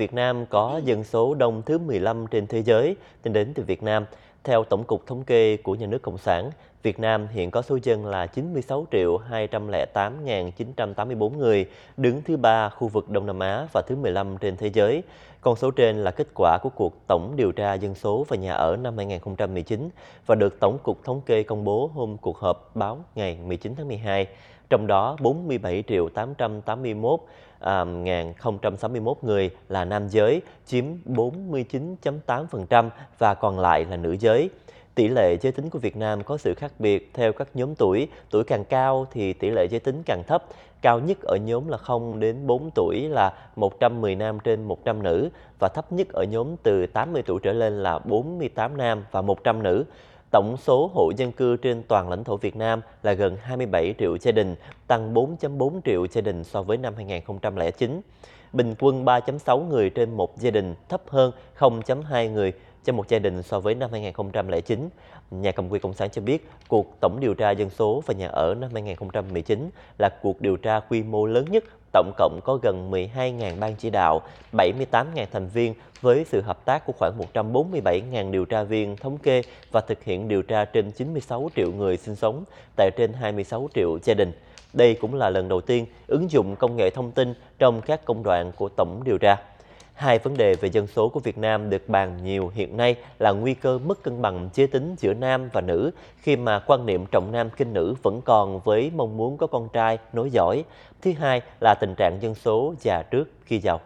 Việt Nam có dân số đông thứ 15 trên thế giới, tính đến từ Việt Nam. Theo Tổng cục Thống kê của Nhà nước Cộng sản, Việt Nam hiện có số dân là 96 208.984 người, đứng thứ ba khu vực Đông Nam Á và thứ 15 trên thế giới. Con số trên là kết quả của cuộc tổng điều tra dân số và nhà ở năm 2019 và được Tổng cục Thống kê công bố hôm cuộc họp báo ngày 19 tháng 12. Trong đó 47 881 061 người là nam giới, chiếm 49.8% và còn lại là nữ giới giới. Tỷ lệ giới tính của Việt Nam có sự khác biệt theo các nhóm tuổi. Tuổi càng cao thì tỷ lệ giới tính càng thấp. Cao nhất ở nhóm là 0 đến 4 tuổi là 110 nam trên 100 nữ và thấp nhất ở nhóm từ 80 tuổi trở lên là 48 nam và 100 nữ. Tổng số hộ dân cư trên toàn lãnh thổ Việt Nam là gần 27 triệu gia đình, tăng 4.4 triệu gia đình so với năm 2009. Bình quân 3.6 người trên một gia đình, thấp hơn 0.2 người cho một gia đình so với năm 2009. Nhà cầm quyền Cộng sản cho biết cuộc tổng điều tra dân số và nhà ở năm 2019 là cuộc điều tra quy mô lớn nhất tổng cộng có gần 12.000 ban chỉ đạo, 78.000 thành viên với sự hợp tác của khoảng 147.000 điều tra viên thống kê và thực hiện điều tra trên 96 triệu người sinh sống tại trên 26 triệu gia đình. Đây cũng là lần đầu tiên ứng dụng công nghệ thông tin trong các công đoạn của tổng điều tra. Hai vấn đề về dân số của Việt Nam được bàn nhiều hiện nay là nguy cơ mất cân bằng giới tính giữa nam và nữ khi mà quan niệm trọng nam kinh nữ vẫn còn với mong muốn có con trai nối dõi. Thứ hai là tình trạng dân số già trước khi giàu.